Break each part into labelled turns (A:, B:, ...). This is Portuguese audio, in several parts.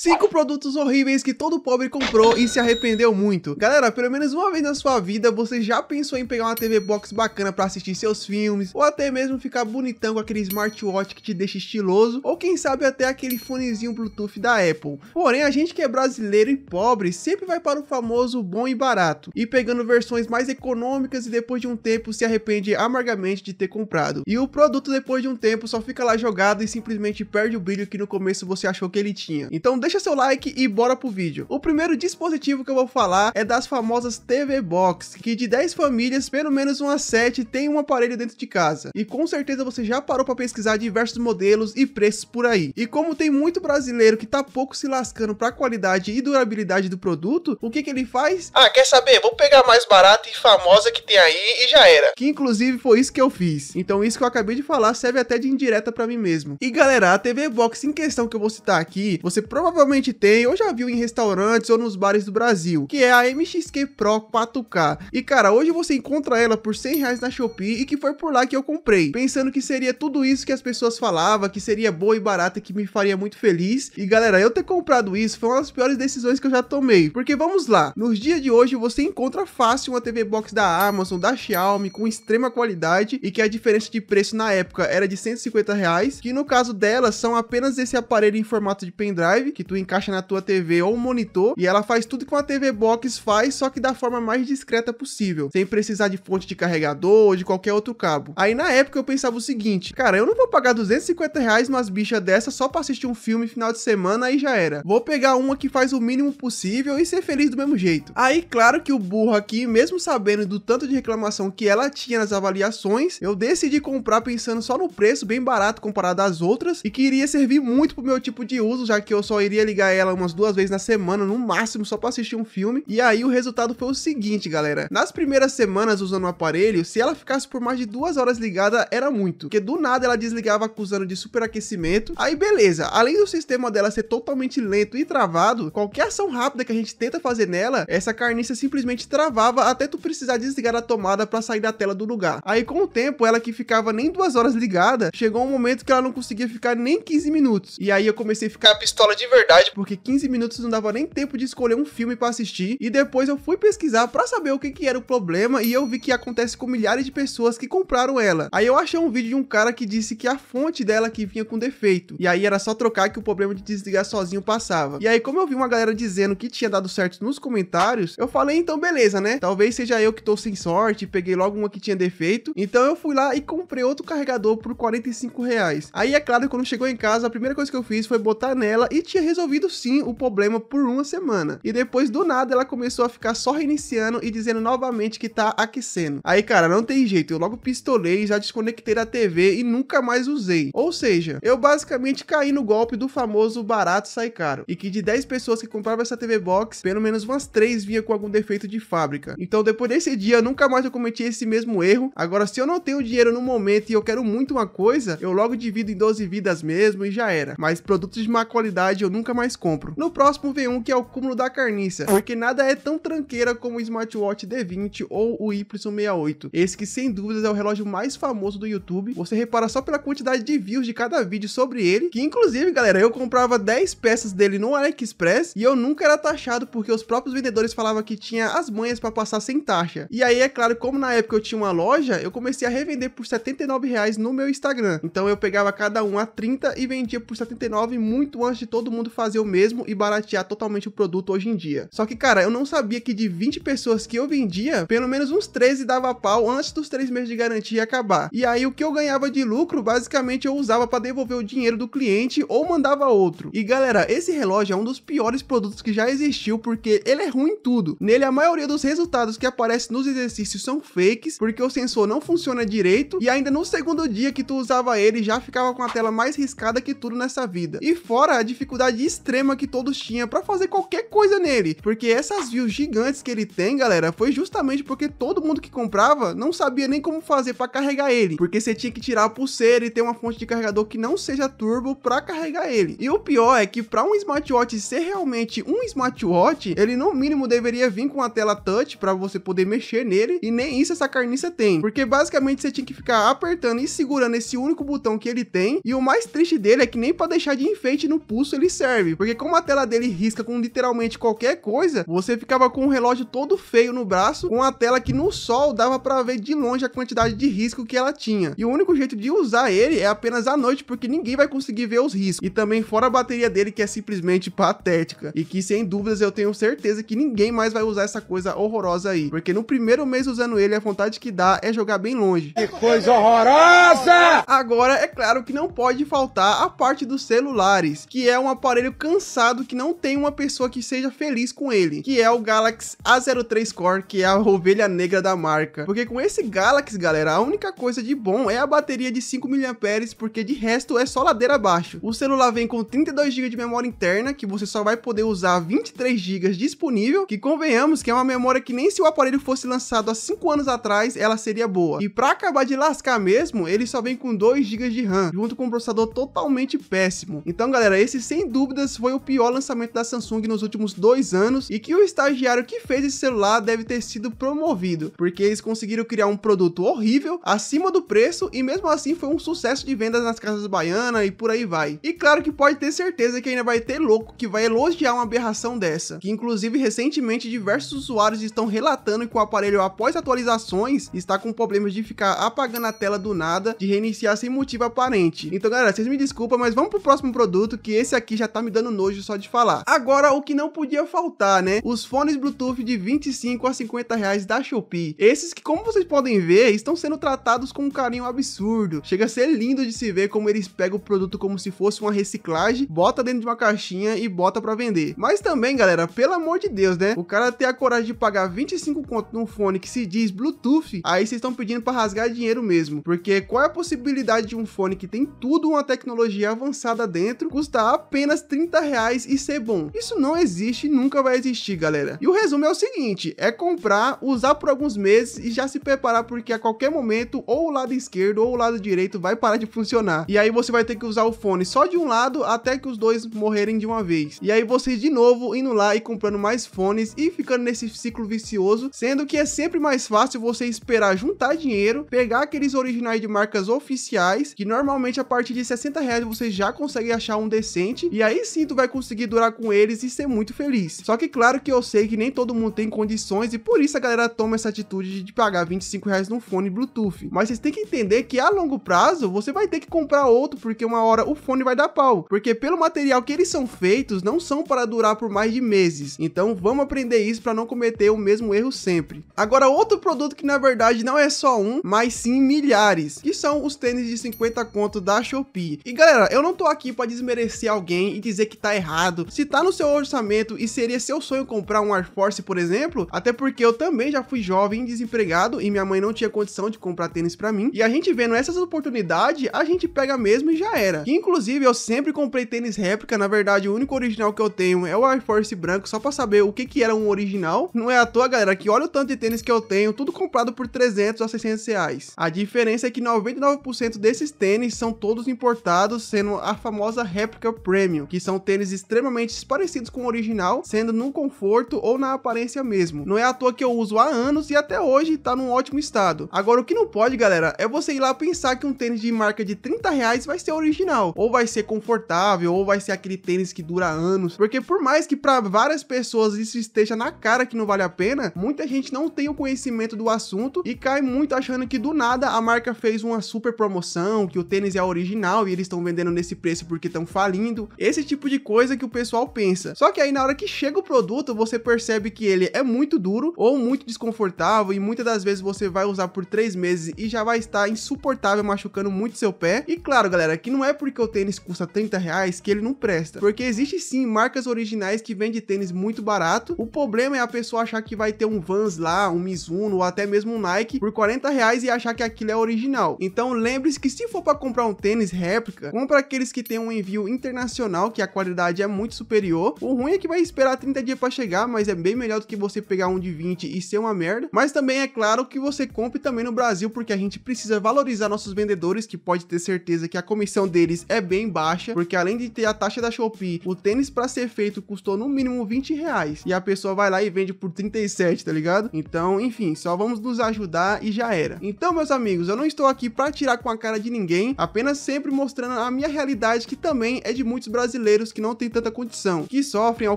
A: Cinco produtos horríveis que todo pobre comprou e se arrependeu muito. Galera, pelo menos uma vez na sua vida você já pensou em pegar uma TV Box bacana para assistir seus filmes, ou até mesmo ficar bonitão com aquele smartwatch que te deixa estiloso, ou quem sabe até aquele fonezinho Bluetooth da Apple. Porém, a gente que é brasileiro e pobre sempre vai para o famoso bom e barato, e pegando versões mais econômicas e depois de um tempo se arrepende amargamente de ter comprado. E o produto depois de um tempo só fica lá jogado e simplesmente perde o brilho que no começo você achou que ele tinha. Então deixa seu like e bora pro vídeo. O primeiro dispositivo que eu vou falar é das famosas TV Box, que de 10 famílias, pelo menos umas 7 tem um aparelho dentro de casa. E com certeza você já parou para pesquisar diversos modelos e preços por aí. E como tem muito brasileiro que tá pouco se lascando para qualidade e durabilidade do produto, o que que ele faz? Ah, quer saber? Vou pegar mais barata e famosa que tem aí e já era. Que inclusive foi isso que eu fiz. Então isso que eu acabei de falar serve até de indireta para mim mesmo. E galera, a TV Box em questão que eu vou citar aqui, você provavelmente provavelmente tem ou já viu em restaurantes ou nos bares do Brasil, que é a MXQ Pro 4K. E cara, hoje você encontra ela por 100 reais na Shopee e que foi por lá que eu comprei, pensando que seria tudo isso que as pessoas falavam, que seria boa e barata, que me faria muito feliz. E galera, eu ter comprado isso foi uma das piores decisões que eu já tomei, porque vamos lá, nos dias de hoje você encontra fácil uma TV Box da Amazon, da Xiaomi, com extrema qualidade e que a diferença de preço na época era de 150 reais, que no caso delas são apenas esse aparelho em formato de pendrive que tu encaixa na tua TV ou monitor e ela faz tudo que uma TV Box faz, só que da forma mais discreta possível, sem precisar de fonte de carregador ou de qualquer outro cabo. Aí na época eu pensava o seguinte, cara, eu não vou pagar 250 reais umas bichas dessa só pra assistir um filme final de semana e já era. Vou pegar uma que faz o mínimo possível e ser feliz do mesmo jeito. Aí claro que o burro aqui, mesmo sabendo do tanto de reclamação que ela tinha nas avaliações, eu decidi comprar pensando só no preço bem barato comparado às outras e que iria servir muito pro meu tipo de uso, já que eu só ia deveria ligar ela umas duas vezes na semana, no máximo, só para assistir um filme. E aí o resultado foi o seguinte, galera. Nas primeiras semanas usando o aparelho, se ela ficasse por mais de duas horas ligada, era muito. Porque do nada ela desligava acusando de superaquecimento. Aí beleza, além do sistema dela ser totalmente lento e travado, qualquer ação rápida que a gente tenta fazer nela, essa carniça simplesmente travava até tu precisar desligar a tomada para sair da tela do lugar. Aí com o tempo, ela que ficava nem duas horas ligada, chegou um momento que ela não conseguia ficar nem 15 minutos. E aí eu comecei a ficar pistola de verdade verdade. Porque 15 minutos não dava nem tempo de escolher um filme para assistir. E depois eu fui pesquisar para saber o que, que era o problema. E eu vi que acontece com milhares de pessoas que compraram ela. Aí eu achei um vídeo de um cara que disse que a fonte dela que vinha com defeito. E aí era só trocar que o problema de desligar sozinho passava. E aí, como eu vi uma galera dizendo que tinha dado certo nos comentários, eu falei, então beleza, né? Talvez seja eu que tô sem sorte, peguei logo uma que tinha defeito. Então eu fui lá e comprei outro carregador por 45 reais. Aí é claro, quando chegou em casa, a primeira coisa que eu fiz foi botar nela e tinha resolvido sim o problema por uma semana. E depois do nada ela começou a ficar só reiniciando e dizendo novamente que tá aquecendo. Aí, cara, não tem jeito. Eu logo pistolei, já desconectei da TV e nunca mais usei. Ou seja, eu basicamente caí no golpe do famoso barato sai caro. E que de 10 pessoas que compravam essa TV Box, pelo menos umas 3 vinha com algum defeito de fábrica. Então, depois desse dia, eu nunca mais eu cometi esse mesmo erro. Agora, se eu não tenho dinheiro no momento e eu quero muito uma coisa, eu logo divido em 12 vidas mesmo e já era. Mas produtos de má qualidade eu nunca nunca mais compro. No próximo vem um que é o cúmulo da carniça, porque nada é tão tranqueira como o Smartwatch D20 ou o y 68. Esse que sem dúvidas é o relógio mais famoso do YouTube. Você repara só pela quantidade de views de cada vídeo sobre ele, que inclusive, galera, eu comprava 10 peças dele no AliExpress e eu nunca era taxado porque os próprios vendedores falavam que tinha as manhas para passar sem taxa. E aí, é claro, como na época eu tinha uma loja, eu comecei a revender por 79 reais no meu Instagram. Então eu pegava cada um a 30 e vendia por 79 muito antes de todo mundo fazer o mesmo e baratear totalmente o produto hoje em dia. Só que, cara, eu não sabia que de 20 pessoas que eu vendia, pelo menos uns 13 dava pau antes dos 3 meses de garantia acabar. E aí o que eu ganhava de lucro, basicamente eu usava para devolver o dinheiro do cliente ou mandava outro. E galera, esse relógio é um dos piores produtos que já existiu porque ele é ruim em tudo. Nele a maioria dos resultados que aparecem nos exercícios são fakes, porque o sensor não funciona direito e ainda no segundo dia que tu usava ele já ficava com a tela mais riscada que tudo nessa vida. E fora a dificuldade extrema que todos tinham para fazer qualquer coisa nele, porque essas views gigantes que ele tem, galera, foi justamente porque todo mundo que comprava não sabia nem como fazer para carregar ele, porque você tinha que tirar a pulseira e ter uma fonte de carregador que não seja turbo para carregar ele. E o pior é que para um smartwatch ser realmente um smartwatch, ele no mínimo deveria vir com a tela touch para você poder mexer nele e nem isso essa carniça tem, porque basicamente você tinha que ficar apertando e segurando esse único botão que ele tem. E o mais triste dele é que nem para deixar de enfeite no pulso ele serve serve, porque como a tela dele risca com literalmente qualquer coisa, você ficava com o relógio todo feio no braço, com a tela que no sol dava para ver de longe a quantidade de risco que ela tinha. E o único jeito de usar ele é apenas à noite, porque ninguém vai conseguir ver os riscos. E também fora a bateria dele que é simplesmente patética e que sem dúvidas eu tenho certeza que ninguém mais vai usar essa coisa horrorosa aí, porque no primeiro mês usando ele a vontade que dá é jogar bem longe. Que coisa horrorosa! Agora é claro que não pode faltar a parte dos celulares, que é uma aparelho cansado que não tem uma pessoa que seja feliz com ele, que é o Galaxy A03 Core, que é a ovelha negra da marca. Porque com esse Galaxy, galera, a única coisa de bom é a bateria de 5 mAh, porque de resto é só ladeira abaixo. O celular vem com 32 GB de memória interna, que você só vai poder usar 23 GB disponível, que convenhamos que é uma memória que nem se o aparelho fosse lançado há 5 anos atrás, ela seria boa. E para acabar de lascar mesmo, ele só vem com 2 GB de RAM, junto com um processador totalmente péssimo. Então, galera, esse sem dúvida dúvidas, foi o pior lançamento da Samsung nos últimos dois anos e que o estagiário que fez esse celular deve ter sido promovido, porque eles conseguiram criar um produto horrível, acima do preço e mesmo assim foi um sucesso de vendas nas casas baianas e por aí vai. E claro que pode ter certeza que ainda vai ter louco que vai elogiar uma aberração dessa, que inclusive recentemente diversos usuários estão relatando que o aparelho após atualizações está com problemas de ficar apagando a tela do nada, de reiniciar sem motivo aparente. Então galera, vocês me desculpem, mas vamos pro próximo produto que esse aqui já tá me dando nojo só de falar. Agora, o que não podia faltar, né? Os fones Bluetooth de 25 a 50 reais da Shopee. Esses que, como vocês podem ver, estão sendo tratados com um carinho absurdo. Chega a ser lindo de se ver como eles pegam o produto como se fosse uma reciclagem, bota dentro de uma caixinha e bota para vender. Mas também, galera, pelo amor de Deus, né? O cara ter a coragem de pagar 25 conto num fone que se diz Bluetooth, aí vocês estão pedindo para rasgar dinheiro mesmo. Porque qual é a possibilidade de um fone que tem tudo uma tecnologia avançada dentro custar apenas apenas 30 reais e ser bom. Isso não existe e nunca vai existir, galera. E o resumo é o seguinte, é comprar, usar por alguns meses e já se preparar porque a qualquer momento ou o lado esquerdo ou o lado direito vai parar de funcionar. E aí você vai ter que usar o fone só de um lado até que os dois morrerem de uma vez. E aí você de novo indo lá e comprando mais fones e ficando nesse ciclo vicioso, sendo que é sempre mais fácil você esperar juntar dinheiro, pegar aqueles originais de marcas oficiais, que normalmente a partir de 60 reais você já consegue achar um decente, e aí aí sim tu vai conseguir durar com eles e ser muito feliz. Só que claro que eu sei que nem todo mundo tem condições e por isso a galera toma essa atitude de pagar 25 reais num fone Bluetooth. Mas vocês têm que entender que a longo prazo você vai ter que comprar outro porque uma hora o fone vai dar pau. Porque pelo material que eles são feitos, não são para durar por mais de meses. Então vamos aprender isso para não cometer o mesmo erro sempre. Agora outro produto que na verdade não é só um, mas sim milhares, que são os tênis de 50 conto da Shopee. E galera, eu não tô aqui para desmerecer alguém e dizer que tá errado. Se tá no seu orçamento e seria seu sonho comprar um Air Force, por exemplo, até porque eu também já fui jovem desempregado e minha mãe não tinha condição de comprar tênis para mim. E a gente vendo essas oportunidades, a gente pega mesmo e já era. inclusive, eu sempre comprei tênis réplica, na verdade, o único original que eu tenho é o Air Force branco, só para saber o que que era um original. Não é à toa, galera, que olha o tanto de tênis que eu tenho, tudo comprado por 300 a 600 reais. A diferença é que 99% desses tênis são todos importados, sendo a famosa réplica premium que são tênis extremamente parecidos com o original, sendo no conforto ou na aparência mesmo. Não é à toa que eu uso há anos e até hoje tá num ótimo estado. Agora, o que não pode, galera, é você ir lá pensar que um tênis de marca de 30 reais vai ser original, ou vai ser confortável, ou vai ser aquele tênis que dura anos, porque por mais que para várias pessoas isso esteja na cara que não vale a pena, muita gente não tem o conhecimento do assunto e cai muito achando que do nada a marca fez uma super promoção, que o tênis é original e eles estão vendendo nesse preço porque estão falindo. Esse esse tipo de coisa que o pessoal pensa. Só que aí na hora que chega o produto, você percebe que ele é muito duro ou muito desconfortável e muitas das vezes você vai usar por três meses e já vai estar insuportável, machucando muito seu pé. E claro, galera, que não é porque o tênis custa 30 reais que ele não presta, porque existe sim marcas originais que vendem tênis muito barato. O problema é a pessoa achar que vai ter um Vans lá, um Mizuno ou até mesmo um Nike por 40 reais e achar que aquilo é original. Então lembre-se que se for para comprar um tênis réplica, compra aqueles que tem um envio internacional que a qualidade é muito superior. O ruim é que vai esperar 30 dias para chegar, mas é bem melhor do que você pegar um de 20 e ser uma merda. Mas também é claro que você compre também no Brasil, porque a gente precisa valorizar nossos vendedores, que pode ter certeza que a comissão deles é bem baixa, porque além de ter a taxa da Shopee, o tênis para ser feito custou no mínimo 20 reais, e a pessoa vai lá e vende por 37, tá ligado? Então, enfim, só vamos nos ajudar e já era. Então, meus amigos, eu não estou aqui para tirar com a cara de ninguém, apenas sempre mostrando a minha realidade, que também é de muitos brasileiros brasileiros que não têm tanta condição, que sofrem ao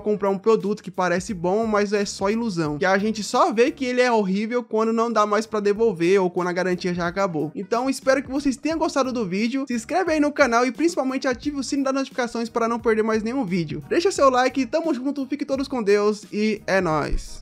A: comprar um produto que parece bom, mas é só ilusão, que a gente só vê que ele é horrível quando não dá mais para devolver ou quando a garantia já acabou. Então espero que vocês tenham gostado do vídeo, se inscreve aí no canal e principalmente ative o sino das notificações para não perder mais nenhum vídeo. Deixa seu like, tamo junto, fique todos com Deus e é nóis!